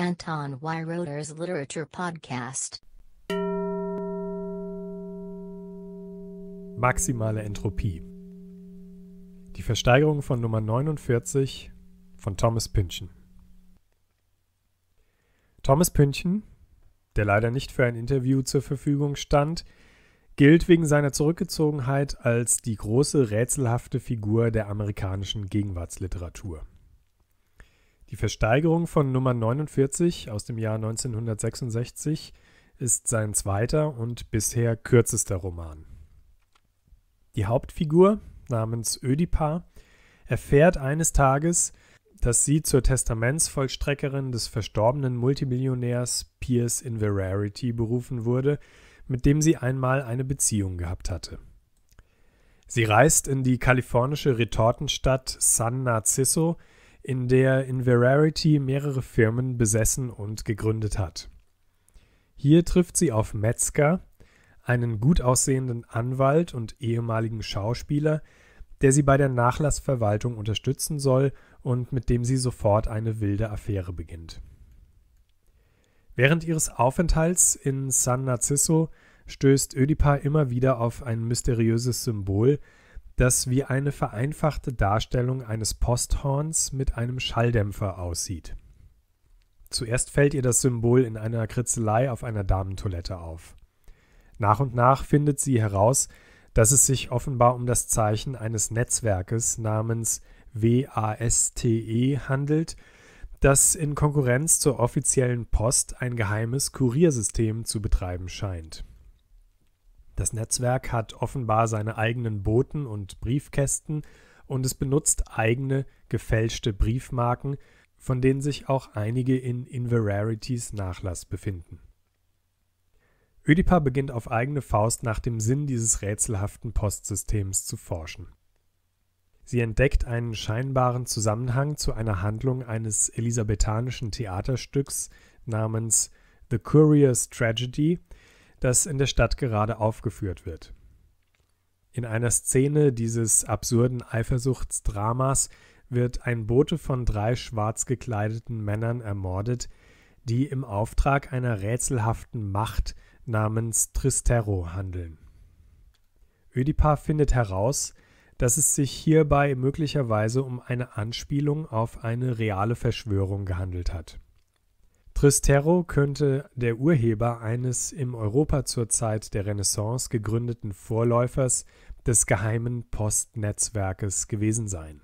Anton Weiroder's Literature Podcast. Maximale Entropie. Die Versteigerung von Nummer 49 von Thomas Pynchon. Thomas Pynchon, der leider nicht für ein Interview zur Verfügung stand, gilt wegen seiner Zurückgezogenheit als die große rätselhafte Figur der amerikanischen Gegenwartsliteratur. Die Versteigerung von Nummer 49 aus dem Jahr 1966 ist sein zweiter und bisher kürzester Roman. Die Hauptfigur namens Ödipa erfährt eines Tages, dass sie zur Testamentsvollstreckerin des verstorbenen Multimillionärs Pierce Inverarity berufen wurde, mit dem sie einmal eine Beziehung gehabt hatte. Sie reist in die kalifornische Retortenstadt San Narciso, in der Inverarity mehrere Firmen besessen und gegründet hat. Hier trifft sie auf Metzger, einen gut aussehenden Anwalt und ehemaligen Schauspieler, der sie bei der Nachlassverwaltung unterstützen soll und mit dem sie sofort eine wilde Affäre beginnt. Während ihres Aufenthalts in San Narciso stößt Ödipa immer wieder auf ein mysteriöses Symbol, das wie eine vereinfachte Darstellung eines Posthorns mit einem Schalldämpfer aussieht. Zuerst fällt ihr das Symbol in einer Kritzelei auf einer Damentoilette auf. Nach und nach findet sie heraus, dass es sich offenbar um das Zeichen eines Netzwerkes namens WASTE handelt, das in Konkurrenz zur offiziellen Post ein geheimes Kuriersystem zu betreiben scheint. Das Netzwerk hat offenbar seine eigenen Boten und Briefkästen und es benutzt eigene gefälschte Briefmarken, von denen sich auch einige in Inverarities Nachlass befinden. Ödipa beginnt auf eigene Faust nach dem Sinn dieses rätselhaften Postsystems zu forschen. Sie entdeckt einen scheinbaren Zusammenhang zu einer Handlung eines elisabethanischen Theaterstücks namens The Curious Tragedy das in der Stadt gerade aufgeführt wird. In einer Szene dieses absurden Eifersuchtsdramas wird ein Bote von drei schwarz gekleideten Männern ermordet, die im Auftrag einer rätselhaften Macht namens Tristero handeln. Ödipa findet heraus, dass es sich hierbei möglicherweise um eine Anspielung auf eine reale Verschwörung gehandelt hat. Tristero könnte der Urheber eines im Europa zur Zeit der Renaissance gegründeten Vorläufers des geheimen Postnetzwerkes gewesen sein.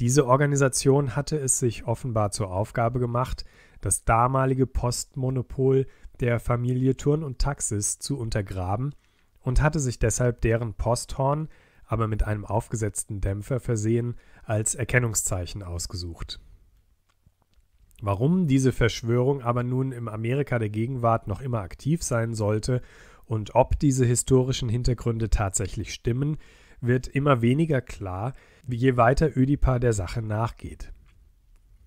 Diese Organisation hatte es sich offenbar zur Aufgabe gemacht, das damalige Postmonopol der Familie Turn und Taxis zu untergraben und hatte sich deshalb deren Posthorn, aber mit einem aufgesetzten Dämpfer versehen, als Erkennungszeichen ausgesucht Warum diese Verschwörung aber nun im Amerika der Gegenwart noch immer aktiv sein sollte und ob diese historischen Hintergründe tatsächlich stimmen, wird immer weniger klar, je weiter Ödipa der Sache nachgeht.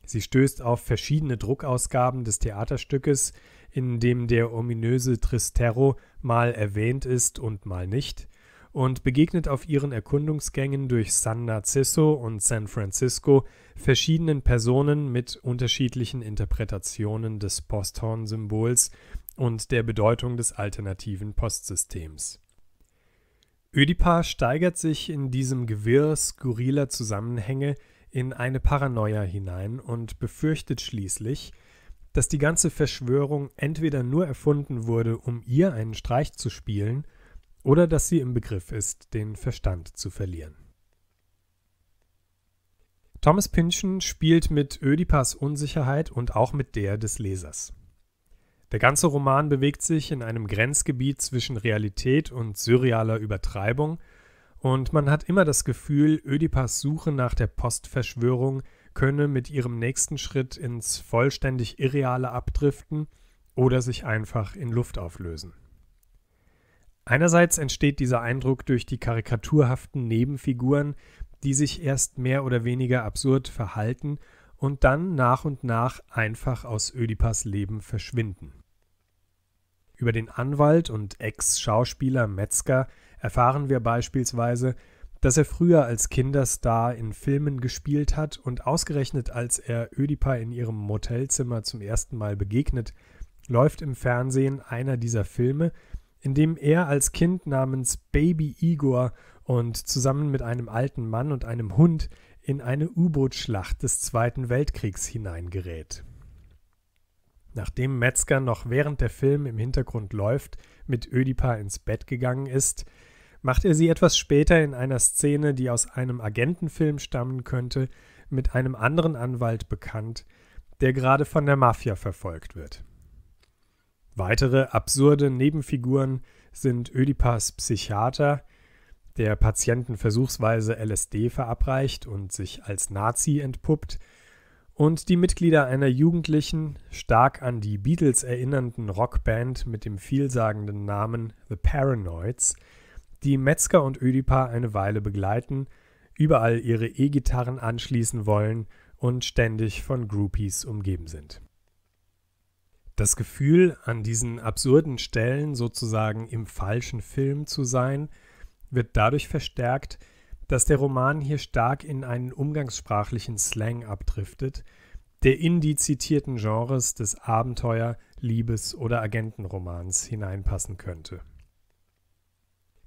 Sie stößt auf verschiedene Druckausgaben des Theaterstückes, in dem der ominöse Tristero mal erwähnt ist und mal nicht, und begegnet auf ihren Erkundungsgängen durch San Narciso und San Francisco verschiedenen Personen mit unterschiedlichen Interpretationen des Posthorn-Symbols und der Bedeutung des alternativen Postsystems. Ödipa steigert sich in diesem Gewirr skurriler Zusammenhänge in eine Paranoia hinein und befürchtet schließlich, dass die ganze Verschwörung entweder nur erfunden wurde, um ihr einen Streich zu spielen – oder dass sie im Begriff ist, den Verstand zu verlieren. Thomas Pynchon spielt mit Ödipas Unsicherheit und auch mit der des Lesers. Der ganze Roman bewegt sich in einem Grenzgebiet zwischen Realität und surrealer Übertreibung, und man hat immer das Gefühl, Ödipas Suche nach der Postverschwörung könne mit ihrem nächsten Schritt ins vollständig Irreale abdriften oder sich einfach in Luft auflösen. Einerseits entsteht dieser Eindruck durch die karikaturhaften Nebenfiguren, die sich erst mehr oder weniger absurd verhalten und dann nach und nach einfach aus Ödipas Leben verschwinden. Über den Anwalt und Ex-Schauspieler Metzger erfahren wir beispielsweise, dass er früher als Kinderstar in Filmen gespielt hat und ausgerechnet als er Ödipa in ihrem Motelzimmer zum ersten Mal begegnet, läuft im Fernsehen einer dieser Filme, in dem er als Kind namens Baby Igor und zusammen mit einem alten Mann und einem Hund in eine U-Boot-Schlacht des Zweiten Weltkriegs hineingerät. Nachdem Metzger noch während der Film im Hintergrund läuft, mit Ödipa ins Bett gegangen ist, macht er sie etwas später in einer Szene, die aus einem Agentenfilm stammen könnte, mit einem anderen Anwalt bekannt, der gerade von der Mafia verfolgt wird. Weitere absurde Nebenfiguren sind Ödipas Psychiater, der Patienten versuchsweise LSD verabreicht und sich als Nazi entpuppt, und die Mitglieder einer jugendlichen, stark an die Beatles erinnernden Rockband mit dem vielsagenden Namen The Paranoids, die Metzger und Ödipa eine Weile begleiten, überall ihre E-Gitarren anschließen wollen und ständig von Groupies umgeben sind das Gefühl, an diesen absurden Stellen sozusagen im falschen Film zu sein, wird dadurch verstärkt, dass der Roman hier stark in einen umgangssprachlichen Slang abdriftet, der in die zitierten Genres des Abenteuer, Liebes- oder Agentenromans hineinpassen könnte.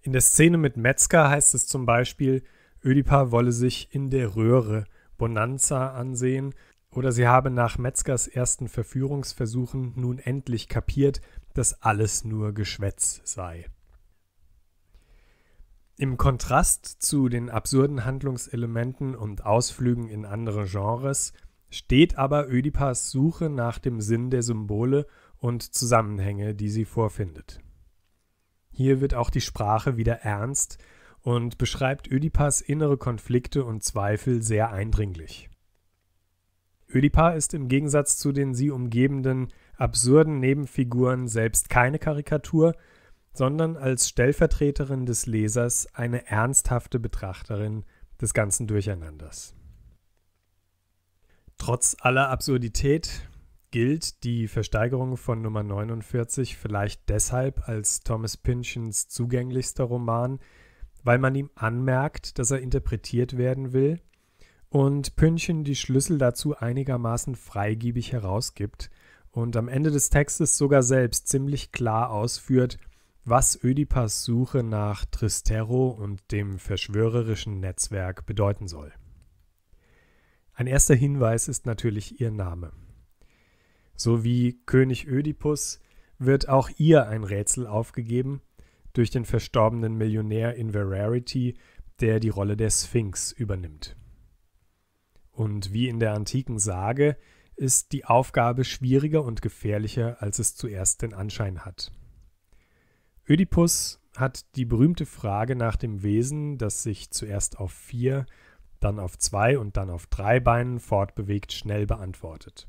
In der Szene mit Metzger heißt es zum Beispiel, Ödipa wolle sich in der Röhre Bonanza ansehen oder sie habe nach Metzgers ersten Verführungsversuchen nun endlich kapiert, dass alles nur Geschwätz sei. Im Kontrast zu den absurden Handlungselementen und Ausflügen in andere Genres steht aber Ödipas Suche nach dem Sinn der Symbole und Zusammenhänge, die sie vorfindet. Hier wird auch die Sprache wieder ernst und beschreibt Ödipas innere Konflikte und Zweifel sehr eindringlich. Ödipa ist im Gegensatz zu den sie umgebenden absurden Nebenfiguren selbst keine Karikatur, sondern als Stellvertreterin des Lesers eine ernsthafte Betrachterin des ganzen Durcheinanders. Trotz aller Absurdität gilt die Versteigerung von Nummer 49 vielleicht deshalb als Thomas Pynchons zugänglichster Roman, weil man ihm anmerkt, dass er interpretiert werden will – und Pünchen die Schlüssel dazu einigermaßen freigebig herausgibt und am Ende des Textes sogar selbst ziemlich klar ausführt, was Ödipas Suche nach Tristero und dem verschwörerischen Netzwerk bedeuten soll. Ein erster Hinweis ist natürlich ihr Name. So wie König Ödipus wird auch ihr ein Rätsel aufgegeben durch den verstorbenen Millionär Inverarity, der die Rolle der Sphinx übernimmt. Und wie in der antiken Sage ist die Aufgabe schwieriger und gefährlicher, als es zuerst den Anschein hat. Ödipus hat die berühmte Frage nach dem Wesen, das sich zuerst auf vier, dann auf zwei und dann auf drei Beinen fortbewegt, schnell beantwortet.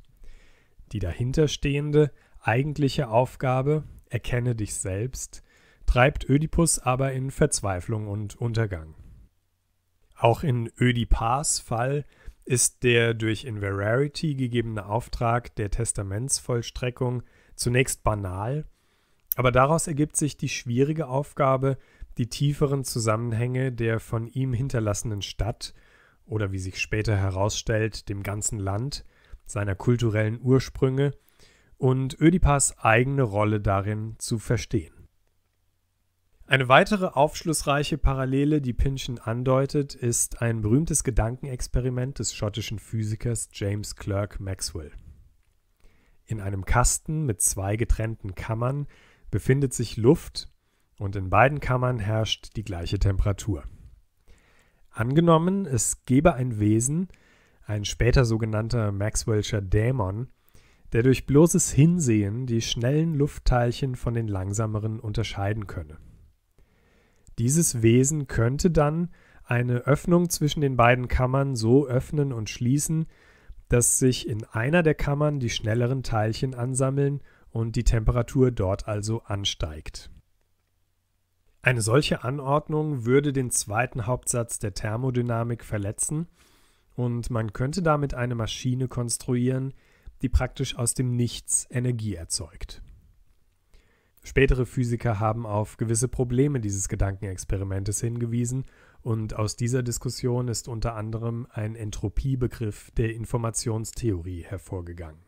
Die dahinterstehende, eigentliche Aufgabe, erkenne dich selbst, treibt Ödipus aber in Verzweiflung und Untergang. Auch in Ödipas Fall ist der durch Inverarity gegebene Auftrag der Testamentsvollstreckung zunächst banal, aber daraus ergibt sich die schwierige Aufgabe, die tieferen Zusammenhänge der von ihm hinterlassenen Stadt oder wie sich später herausstellt, dem ganzen Land, seiner kulturellen Ursprünge und Ödipas eigene Rolle darin zu verstehen. Eine weitere aufschlussreiche Parallele, die Pynchon andeutet, ist ein berühmtes Gedankenexperiment des schottischen Physikers James Clerk Maxwell. In einem Kasten mit zwei getrennten Kammern befindet sich Luft und in beiden Kammern herrscht die gleiche Temperatur. Angenommen, es gäbe ein Wesen, ein später sogenannter Maxwellscher Dämon, der durch bloßes Hinsehen die schnellen Luftteilchen von den langsameren unterscheiden könne. Dieses Wesen könnte dann eine Öffnung zwischen den beiden Kammern so öffnen und schließen, dass sich in einer der Kammern die schnelleren Teilchen ansammeln und die Temperatur dort also ansteigt. Eine solche Anordnung würde den zweiten Hauptsatz der Thermodynamik verletzen und man könnte damit eine Maschine konstruieren, die praktisch aus dem Nichts Energie erzeugt. Spätere Physiker haben auf gewisse Probleme dieses Gedankenexperimentes hingewiesen und aus dieser Diskussion ist unter anderem ein Entropiebegriff der Informationstheorie hervorgegangen.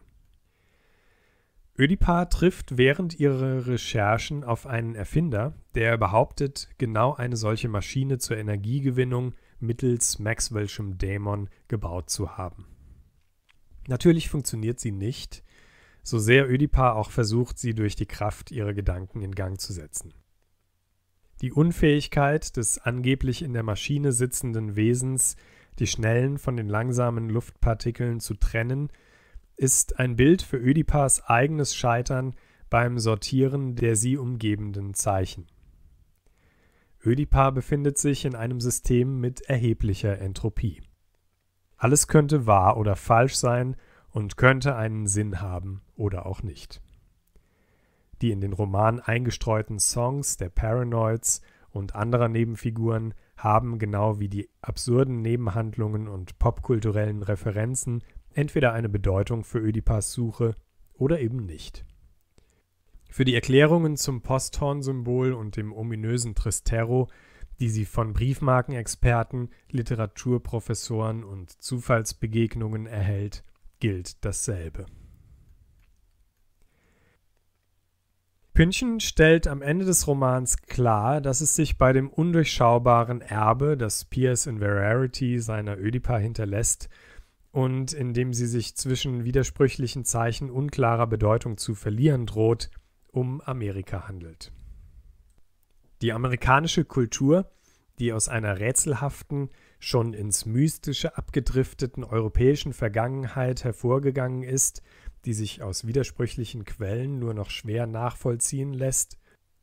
Ödipa trifft während ihrer Recherchen auf einen Erfinder, der behauptet, genau eine solche Maschine zur Energiegewinnung mittels Maxwell'schem Dämon gebaut zu haben. Natürlich funktioniert sie nicht, so sehr Ödipa auch versucht, sie durch die Kraft ihrer Gedanken in Gang zu setzen. Die Unfähigkeit des angeblich in der Maschine sitzenden Wesens, die schnellen von den langsamen Luftpartikeln zu trennen, ist ein Bild für Ödipas eigenes Scheitern beim Sortieren der sie umgebenden Zeichen. Ödipa befindet sich in einem System mit erheblicher Entropie. Alles könnte wahr oder falsch sein, und könnte einen Sinn haben oder auch nicht. Die in den Roman eingestreuten Songs der Paranoids und anderer Nebenfiguren haben genau wie die absurden Nebenhandlungen und popkulturellen Referenzen entweder eine Bedeutung für Ödipas Suche oder eben nicht. Für die Erklärungen zum Posthorn-Symbol und dem ominösen Tristero, die sie von Briefmarkenexperten, Literaturprofessoren und Zufallsbegegnungen erhält, gilt dasselbe. Pünchen stellt am Ende des Romans klar, dass es sich bei dem undurchschaubaren Erbe, das Pierce in Verarity seiner Ödipa hinterlässt, und in dem sie sich zwischen widersprüchlichen Zeichen unklarer Bedeutung zu verlieren droht, um Amerika handelt. Die amerikanische Kultur, die aus einer rätselhaften, schon ins Mystische abgedrifteten europäischen Vergangenheit hervorgegangen ist, die sich aus widersprüchlichen Quellen nur noch schwer nachvollziehen lässt,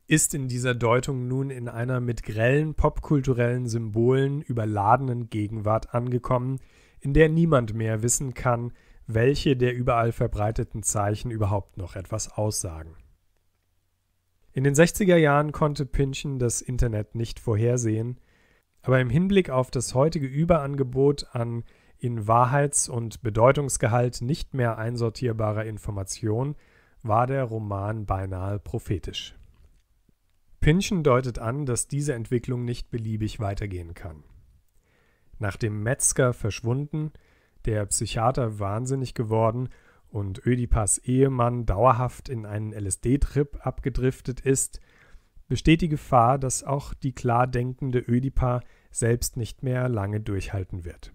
ist in dieser Deutung nun in einer mit grellen popkulturellen Symbolen überladenen Gegenwart angekommen, in der niemand mehr wissen kann, welche der überall verbreiteten Zeichen überhaupt noch etwas aussagen. In den 60er Jahren konnte Pynchon das Internet nicht vorhersehen, aber im Hinblick auf das heutige Überangebot an in Wahrheits- und Bedeutungsgehalt nicht mehr einsortierbarer Information war der Roman beinahe prophetisch. Pynchon deutet an, dass diese Entwicklung nicht beliebig weitergehen kann. Nach dem Metzger verschwunden, der Psychiater wahnsinnig geworden und Ödipas Ehemann dauerhaft in einen LSD-Trip abgedriftet ist, besteht die Gefahr, dass auch die klar denkende Ödipa selbst nicht mehr lange durchhalten wird.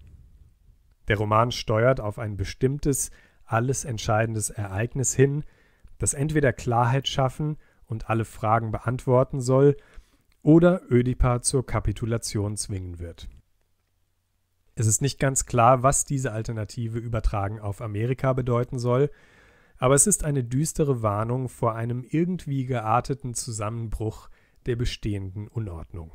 Der Roman steuert auf ein bestimmtes, alles entscheidendes Ereignis hin, das entweder Klarheit schaffen und alle Fragen beantworten soll, oder Ödipa zur Kapitulation zwingen wird. Es ist nicht ganz klar, was diese Alternative übertragen auf Amerika bedeuten soll, aber es ist eine düstere Warnung vor einem irgendwie gearteten Zusammenbruch der bestehenden Unordnung.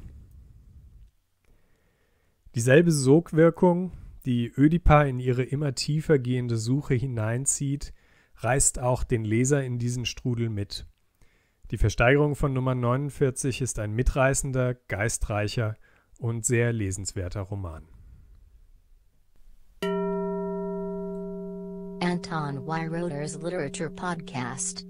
Dieselbe Sogwirkung, die Ödipa in ihre immer tiefer gehende Suche hineinzieht, reißt auch den Leser in diesen Strudel mit. Die Versteigerung von Nummer 49 ist ein mitreißender, geistreicher und sehr lesenswerter Roman. on Y Roaders Literature Podcast.